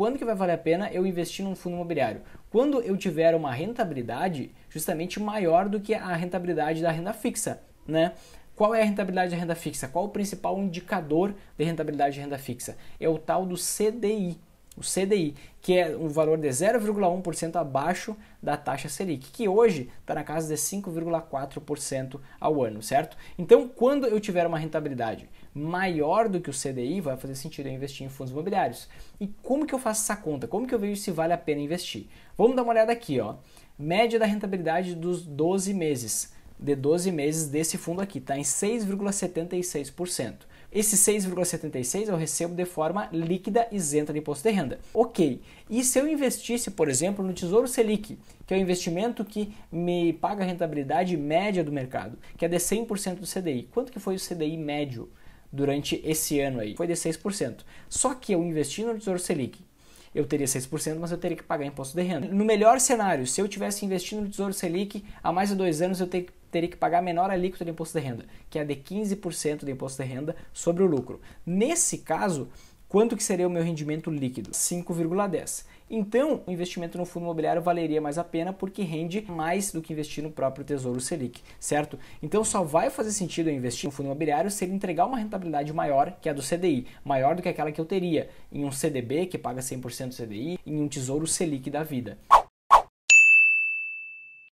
quando que vai valer a pena eu investir num fundo imobiliário? Quando eu tiver uma rentabilidade justamente maior do que a rentabilidade da renda fixa, né? Qual é a rentabilidade da renda fixa? Qual o principal indicador de rentabilidade de renda fixa? É o tal do CDI, o CDI, que é um valor de 0,1% abaixo da taxa Selic, que hoje está na casa de 5,4% ao ano, certo? Então, quando eu tiver uma rentabilidade maior do que o CDI, vai fazer sentido eu investir em fundos imobiliários. E como que eu faço essa conta? Como que eu vejo se vale a pena investir? Vamos dar uma olhada aqui, ó. Média da rentabilidade dos 12 meses, de 12 meses desse fundo aqui, está em 6,76%. Esse 6,76 eu recebo de forma líquida isenta de imposto de renda. Ok, e se eu investisse, por exemplo, no Tesouro Selic, que é o um investimento que me paga a rentabilidade média do mercado, que é de 100% do CDI. Quanto que foi o CDI médio durante esse ano aí? Foi de 6%. Só que eu investi no Tesouro Selic, eu teria 6%, mas eu teria que pagar imposto de renda. No melhor cenário, se eu tivesse investindo no Tesouro Selic há mais de dois anos, eu teria que teria que pagar a menor alíquota de imposto de renda, que é a de 15% de imposto de renda sobre o lucro. Nesse caso, quanto que seria o meu rendimento líquido? 5,10. Então, o investimento no fundo imobiliário valeria mais a pena porque rende mais do que investir no próprio Tesouro Selic, certo? Então, só vai fazer sentido eu investir no fundo imobiliário se ele entregar uma rentabilidade maior que a do CDI, maior do que aquela que eu teria em um CDB que paga 100% CDI, em um Tesouro Selic da vida.